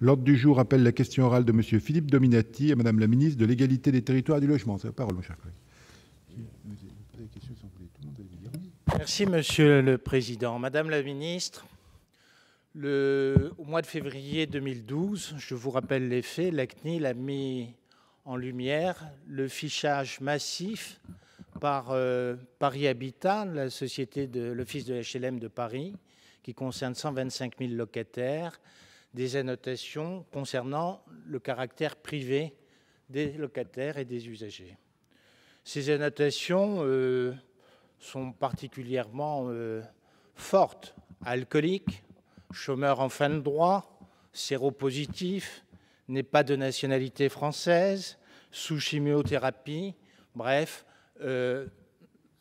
L'ordre du jour appelle la question orale de M. Philippe Dominati à Mme la ministre de l'égalité des territoires et du logement. C'est la parole, mon cher collègue. Merci, Monsieur le Président. Madame la ministre, au mois de février 2012, je vous rappelle les faits, la a mis en lumière le fichage massif par euh, Paris Habitat, la société de l'Office de HLM de Paris, qui concerne 125 000 locataires, des annotations concernant le caractère privé des locataires et des usagers. Ces annotations euh, sont particulièrement euh, fortes, alcoolique, chômeur en fin de droit, séropositif, n'est pas de nationalité française, sous chimiothérapie, bref, euh,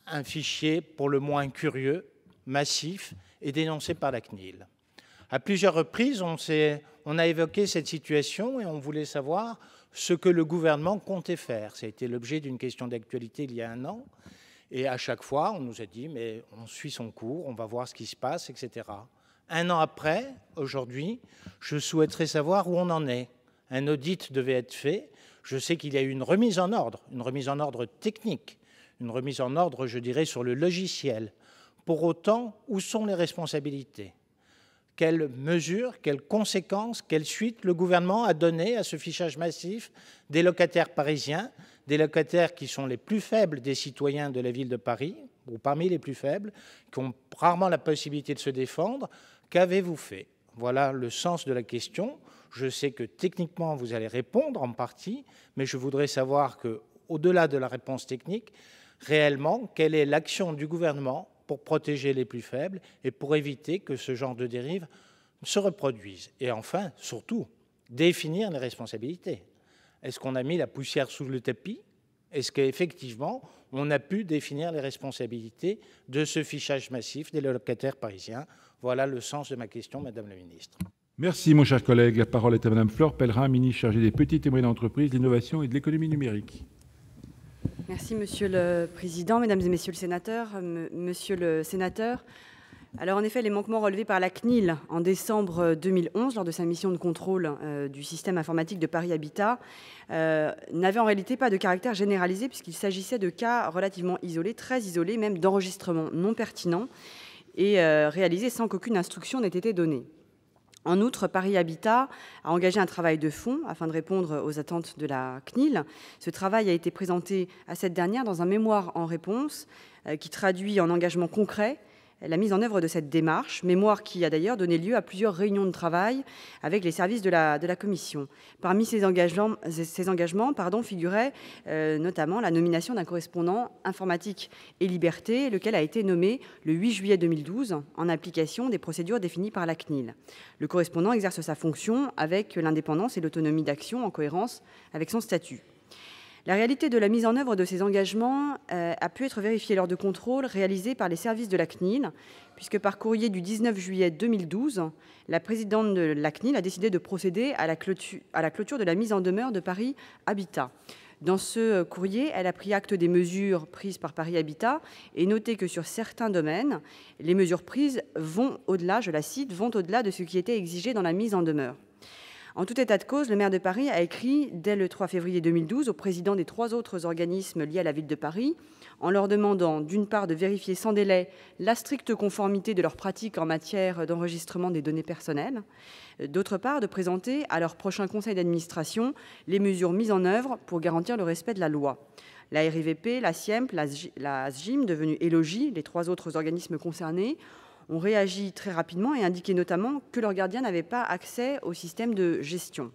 un fichier pour le moins curieux, massif et dénoncé par la CNIL. À plusieurs reprises, on, a évoqué cette situation et on voulait savoir ce que le gouvernement comptait faire. Ça a été l'objet d'une question d'actualité il y a un an. Et à chaque fois, on nous a dit, mais on suit son cours, on va voir ce qui se passe, etc. Un an après, aujourd'hui, je souhaiterais savoir où on en est. Un audit devait être fait. Je sais qu'il y a eu une remise en ordre, une remise en ordre technique, une remise en ordre, je dirais, sur le logiciel. Pour autant, où sont les responsabilités quelles mesures, quelles conséquences, quelles suites le gouvernement a donné à ce fichage massif des locataires parisiens, des locataires qui sont les plus faibles des citoyens de la ville de Paris, ou parmi les plus faibles, qui ont rarement la possibilité de se défendre. Qu'avez-vous fait Voilà le sens de la question. Je sais que techniquement, vous allez répondre en partie, mais je voudrais savoir que, au-delà de la réponse technique, réellement, quelle est l'action du gouvernement pour protéger les plus faibles et pour éviter que ce genre de dérive se reproduise. Et enfin, surtout, définir les responsabilités. Est-ce qu'on a mis la poussière sous le tapis Est-ce qu'effectivement, on a pu définir les responsabilités de ce fichage massif des locataires parisiens Voilà le sens de ma question, Madame la Ministre. Merci, mon cher collègue. La parole est à Madame Flore Pellerin, ministre chargée des petites et moyennes entreprises, de l'innovation et de l'économie numérique. Merci, Monsieur le Président, Mesdames et Messieurs les sénateurs. Monsieur le Sénateur, alors en effet, les manquements relevés par la CNIL en décembre 2011 euh, lors de sa mission de contrôle euh, du système informatique de Paris Habitat euh, n'avaient en réalité pas de caractère généralisé puisqu'il s'agissait de cas relativement isolés, très isolés, même d'enregistrements non pertinents et réalisés sans qu'aucune instruction n'ait été donnée. En outre, Paris Habitat a engagé un travail de fond afin de répondre aux attentes de la CNIL. Ce travail a été présenté à cette dernière dans un mémoire en réponse euh, qui traduit en engagement concret la mise en œuvre de cette démarche, mémoire qui a d'ailleurs donné lieu à plusieurs réunions de travail avec les services de la, Commission. Parmi ces engagements, ces figurait euh, notamment la nomination d'un correspondant informatique et liberté, lequel a été nommé le 8 juillet 2012 en application des procédures définies par la CNIL. Le correspondant exerce sa fonction avec l'indépendance et l'autonomie d'action en cohérence avec son statut. La réalité de la mise en œuvre de ces engagements euh, a pu être vérifiée lors de contrôles réalisés par les services de la CNIL, puisque par courrier du 19 juillet 2012, la présidente de la CNIL a décidé de procéder à la clôture, de la mise en demeure de Paris Habitat. Dans ce courrier, elle a pris acte des mesures prises par Paris Habitat et noté que sur certains domaines, les mesures prises vont au-delà, je la cite, vont au-delà de ce qui était exigé dans la mise en demeure. En tout état de cause, le maire de Paris a écrit dès le 3 février 2012 au président des trois autres organismes liés à la ville de Paris en leur demandant, d'une part, de vérifier sans délai la stricte conformité de leurs pratiques en matière d'enregistrement des données personnelles, d'autre part, de présenter à leur prochain conseil d'administration les mesures mises en œuvre pour garantir le respect de la loi la RIVP, la CIEMP, la SGIM, devenue ELOGI, les trois autres organismes concernés, ont réagi très rapidement et indiqué notamment que leurs gardiens n'avaient pas accès au système de gestion.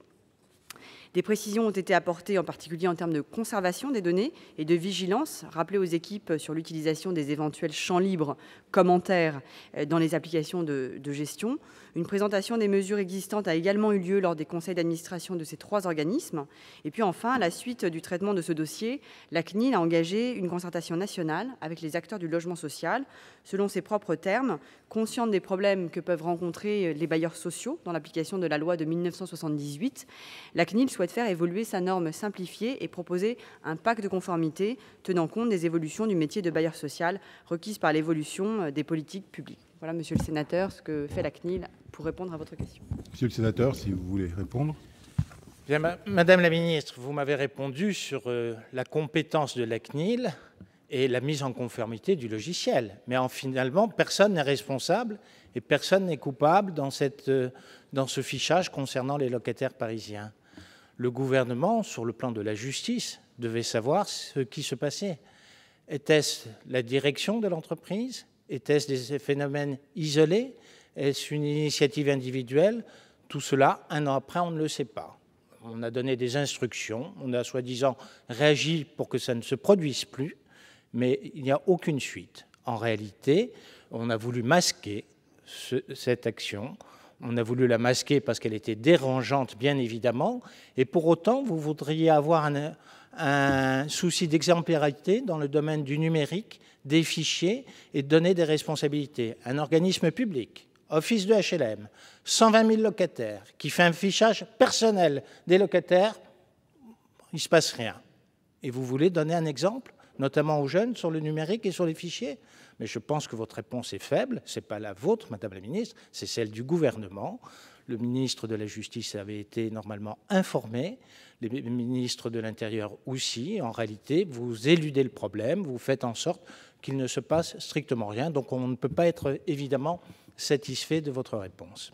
Des précisions ont été apportées, en particulier en termes de conservation des données et de vigilance rappelées aux équipes sur l'utilisation des éventuels champs libres commentaires euh, dans les applications de, gestion. Une présentation des mesures existantes a également eu lieu lors des conseils d'administration de ces trois organismes. Et puis enfin, à la suite du traitement de ce dossier, la CNIL a engagé une concertation nationale avec les acteurs du logement social, selon ses propres termes, consciente des problèmes que peuvent rencontrer les bailleurs sociaux dans l'application de la loi de 1978. La CNIL souhaite faire évoluer sa norme simplifiée et proposer un pacte de conformité tenant compte des évolutions du métier de bailleur social requises par l'évolution euh, des politiques publiques. Voilà, Monsieur le Sénateur, ce que fait la CNIL pour répondre à votre question. Monsieur le Sénateur, si vous voulez répondre. Madame la Ministre, vous m'avez répondu sur euh, la compétence de la CNIL et la mise en conformité du logiciel. Mais en, finalement, personne n'est responsable et personne n'est coupable dans, cette, euh, dans ce fichage concernant les locataires parisiens le gouvernement, sur le plan de la justice, devait savoir ce qui se passait. Était-ce la direction de l'entreprise Était-ce des phénomènes isolés Est-ce une initiative individuelle Tout cela, un an après, on ne le sait pas. On a donné des instructions, on a soi-disant réagi pour que ça ne se produise plus, mais il n'y a aucune suite. En réalité, on a voulu masquer cette action on a voulu la masquer parce qu'elle était dérangeante, bien évidemment. Et pour autant, vous voudriez avoir un, souci d'exemplarité dans le domaine du numérique, des fichiers et donner des responsabilités. Un organisme public, office de HLM, 120 000 locataires, qui fait un fichage personnel des locataires, il ne se passe rien. Et vous voulez donner un exemple notamment aux jeunes, sur le numérique et sur les fichiers. Mais je pense que votre réponse est faible. Ce n'est pas la vôtre, Madame la Ministre, c'est celle du gouvernement. Le ministre de la Justice avait été normalement informé, les ministres de l'Intérieur aussi. En réalité, vous éludez le problème, vous faites en sorte qu'il ne se passe strictement rien. Donc on ne peut pas être évidemment satisfait de votre réponse.